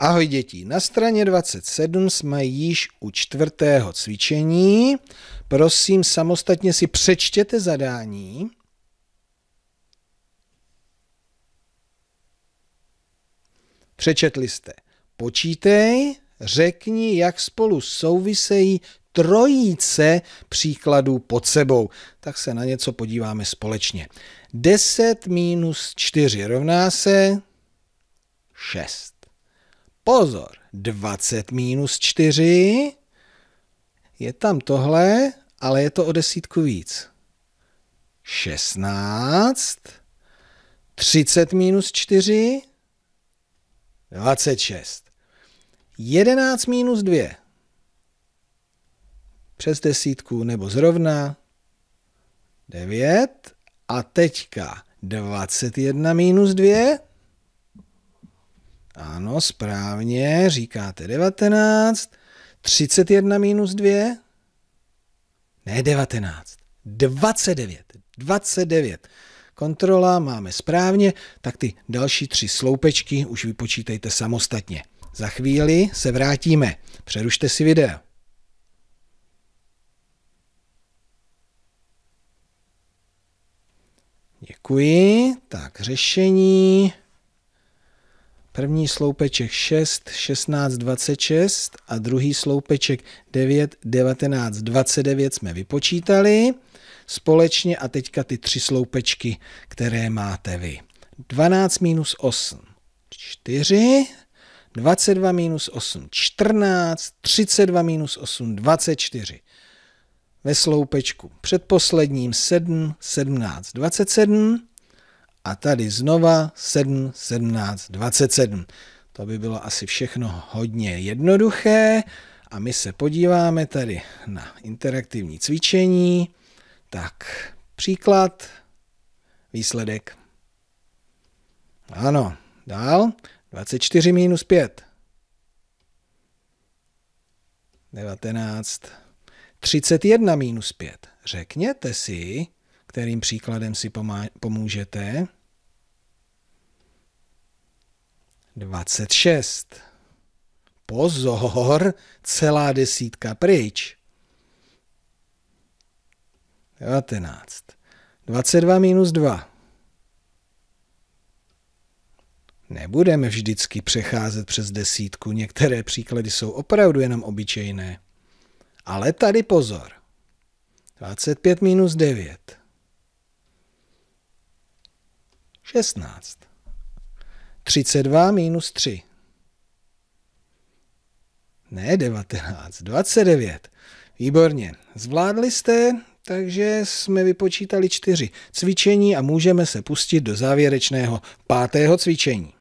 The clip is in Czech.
Ahoj děti, na straně 27 jsme již u čtvrtého cvičení. Prosím, samostatně si přečtěte zadání. Přečetli jste. Počítej, řekni, jak spolu souvisejí trojice příkladů pod sebou. Tak se na něco podíváme společně. 10 minus 4 rovná se 6. Pozor, 20 minus 4, je tam tohle, ale je to o desítku víc. 16, 30 minus 4, 26. 11 minus 2. Přes desítku nebo zrovna 9. A teďka 21 minus 2. Ano, správně, říkáte 19. 31 minus 2? Ne 19, 29. 29. Kontrola máme správně, tak ty další tři sloupečky už vypočítejte samostatně. Za chvíli se vrátíme. Přerušte si video. Děkuji. Tak řešení. První sloupeček 6, 16, 26 a druhý sloupeček 9, 19, 29 jsme vypočítali společně a teďka ty tři sloupečky, které máte vy. 12 minus 8, 4, 22 minus 8, 14, 32 minus 8, 24. Ve sloupečku předposledním 7, 17, 27 a tady znova 7, 17, 27. To by bylo asi všechno hodně jednoduché. A my se podíváme tady na interaktivní cvičení. Tak, příklad, výsledek. Ano, dál. 24 minus 5. 19. 31 minus 5. Řekněte si, kterým příkladem si pomůžete. 26. Pozor, celá desítka pryč. 19. 22 minus 2. Nebudeme vždycky přecházet přes desítku, některé příklady jsou opravdu jenom obyčejné. Ale tady pozor. 25 minus 9. 16. 32 minus 3. Ne 19, 29. Výborně. Zvládli jste, takže jsme vypočítali čtyři cvičení a můžeme se pustit do závěrečného pátého cvičení.